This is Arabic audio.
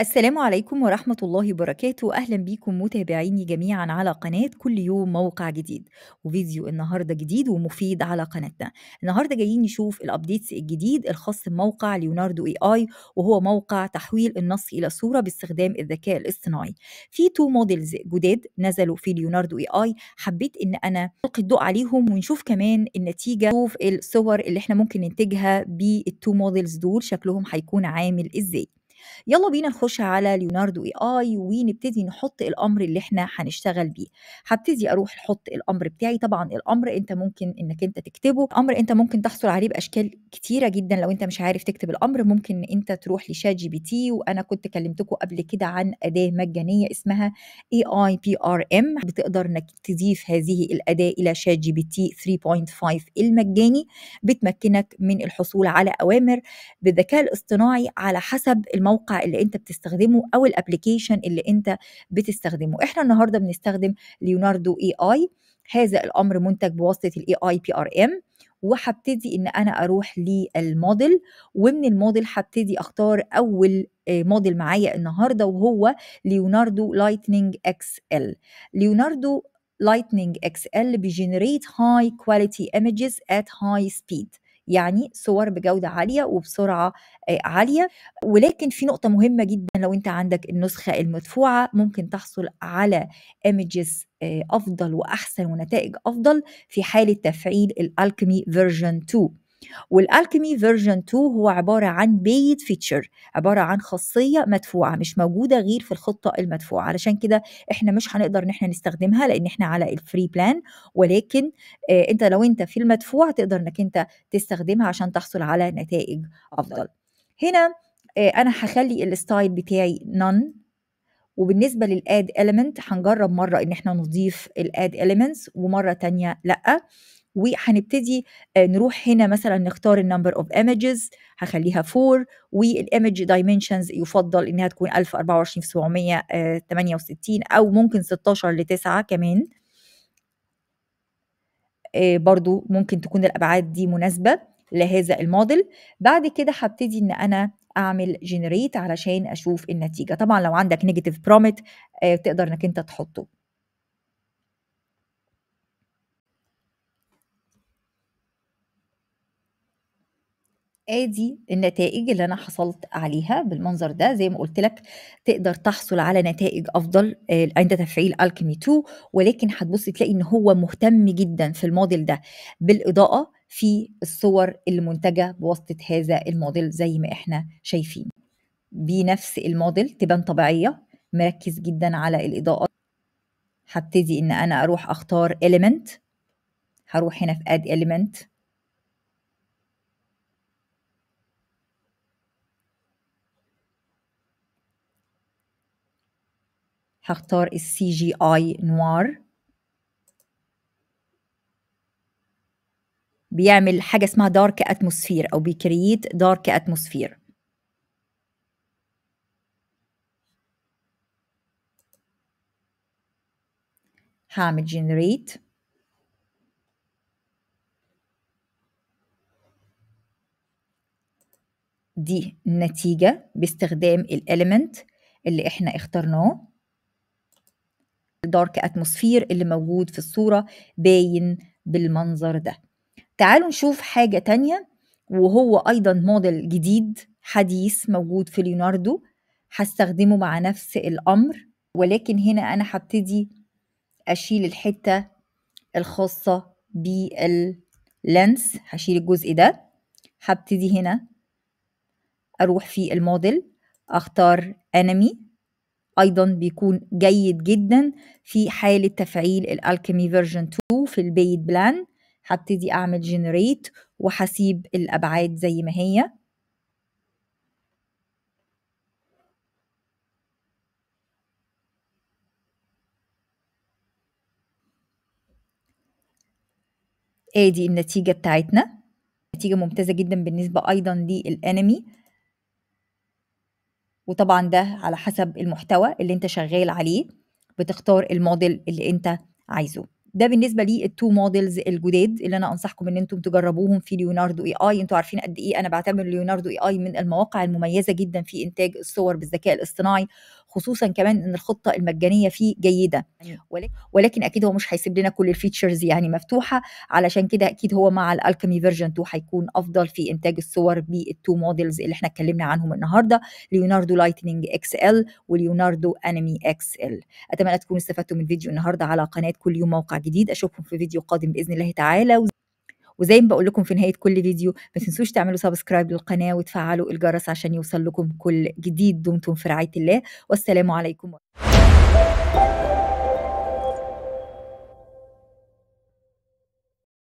السلام عليكم ورحمة الله وبركاته أهلا بيكم متابعيني جميعا على قناة كل يوم موقع جديد وفيديو النهاردة جديد ومفيد على قناتنا النهاردة جايين نشوف الأبديتس الجديد الخاص بموقع ليوناردو اي اي وهو موقع تحويل النص إلى صورة باستخدام الذكاء الاصطناعي في تو موديلز جداد نزلوا في ليوناردو اي اي حبيت إن أنا ألقي الضوء عليهم ونشوف كمان النتيجة نشوف الصور اللي احنا ممكن ننتجها بالتو موديلز دول شكلهم هيكون عامل إزاي يلا بينا نخش على ليوناردو اي اي ونبتدي نحط الامر اللي احنا هنشتغل بيه هبتدي اروح احط الامر بتاعي طبعا الامر انت ممكن انك انت تكتبه امر انت ممكن تحصل عليه باشكال كتيره جدا لو انت مش عارف تكتب الامر ممكن انت تروح لشات جي بي تي وانا كنت كلمتكم قبل كده عن اداه مجانيه اسمها اي اي بي ار ام بتقدر انك تضيف هذه الاداه الى شات جي بي تي 3.5 المجاني بتمكنك من الحصول على اوامر بالذكاء الاصطناعي على حسب الموقع الموقع اللي انت بتستخدمه او الابلكيشن اللي انت بتستخدمه احنا النهارده بنستخدم ليوناردو اي اي هذا الامر منتج بواسطه الاي اي بي ار ام وهبتدي ان انا اروح للموديل ومن الموديل هبتدي اختار اول آه، موديل معايا النهارده وهو ليوناردو لايتنينج اكس ال ليوناردو لايتنينج اكس ال بيجنريت هاي كواليتي ايمجز ات هاي سبيد يعني صور بجودة عالية وبسرعة آه، عالية ولكن في نقطة مهمة جدا لو انت عندك النسخة المدفوعة ممكن تحصل على images آه، افضل واحسن ونتائج افضل في حاله تفعيل الالكمي فيرجن 2 والالكيمي فيرجن 2 هو عباره عن بيد فيتشر عباره عن خاصيه مدفوعه مش موجوده غير في الخطه المدفوعه علشان كده احنا مش هنقدر ان احنا نستخدمها لان احنا على الفري بلان ولكن آه انت لو انت في المدفوع تقدر انك انت تستخدمها عشان تحصل على نتائج افضل هنا آه انا هخلي الستايل بتاعي نون وبالنسبه للاد اليمنت هنجرب مره ان احنا نضيف الاد اليمنتس ومره تانية لا وهنبتدي آه، نروح هنا مثلا نختار النمبر اوف ايمجز هخليها 4 والايمج دايمنشنز يفضل انها تكون 1024 في 768 آه، او ممكن 16 ل 9 كمان آه، برضو ممكن تكون الابعاد دي مناسبه لهذا الموديل بعد كده هبتدي ان انا اعمل جنريت علشان اشوف النتيجه طبعا لو عندك نيجاتيف برومت تقدر انك انت تحطه ادي آه، النتائج اللي انا حصلت عليها بالمنظر ده زي ما قلت لك تقدر تحصل على نتائج افضل آه، عند تفعيل الكيمي 2 ولكن هتبص تلاقي ان هو مهتم جدا في الموديل ده بالاضاءه في الصور اللي منتجه بواسطه هذا الموديل زي ما احنا شايفين بنفس الموديل تبان طبيعيه مركز جدا على الاضاءه هبتدي ان انا اروح اختار element هروح هنا في اد element هختار السي جي اي نوار بيعمل حاجة اسمها دارك اتموسفير او بيكرييت دارك اتموسفير هعمل جنريت دي النتيجة باستخدام الاليمنت اللي احنا اخترناه الدارك اتموسفير اللي موجود في الصورة باين بالمنظر ده تعالوا نشوف حاجة تانية وهو أيضا موديل جديد حديث موجود في ليوناردو هستخدمه مع نفس الأمر ولكن هنا أنا هبتدي أشيل الحتة الخاصة باللنس هشيل الجزء ده هبتدي هنا أروح في الموديل أختار أنمي ايضا بيكون جيد جدا في حاله تفعيل الالكيمي فيرجن 2 في البيت بلان هبتدي اعمل جنريت وهسيب الابعاد زي ما هي ادي النتيجه بتاعتنا نتيجه ممتازه جدا بالنسبه ايضا للانمي وطبعا ده على حسب المحتوى اللي انت شغال عليه بتختار الموديل اللي انت عايزه ده بالنسبه للتو موديلز الجداد اللي انا انصحكم ان انتم تجربوهم في ليوناردو اي اي انتم عارفين قد ايه انا بعتبر ليوناردو اي اي من المواقع المميزه جدا في انتاج الصور بالذكاء الاصطناعي خصوصا كمان ان الخطه المجانيه فيه جيده أيوة. ولكن اكيد هو مش هيسيب لنا كل الفيتشرز يعني مفتوحه علشان كده اكيد هو مع الالكمي فيرجن 2 هيكون افضل في انتاج الصور بالتو موديلز اللي احنا اتكلمنا عنهم النهارده ليوناردو لايتنينج اكس ال وليوناردو انمي اكس ال اتمنى تكونوا استفدتوا من فيديو النهارده على قناه كل يوم موقع جديد جديد اشوفكم في فيديو قادم باذن الله تعالى وزي ما بقول لكم في نهايه كل فيديو ما تنسوش تعملوا سبسكرايب للقناه وتفعلوا الجرس عشان يوصل لكم كل جديد دمتم في رعايه الله والسلام عليكم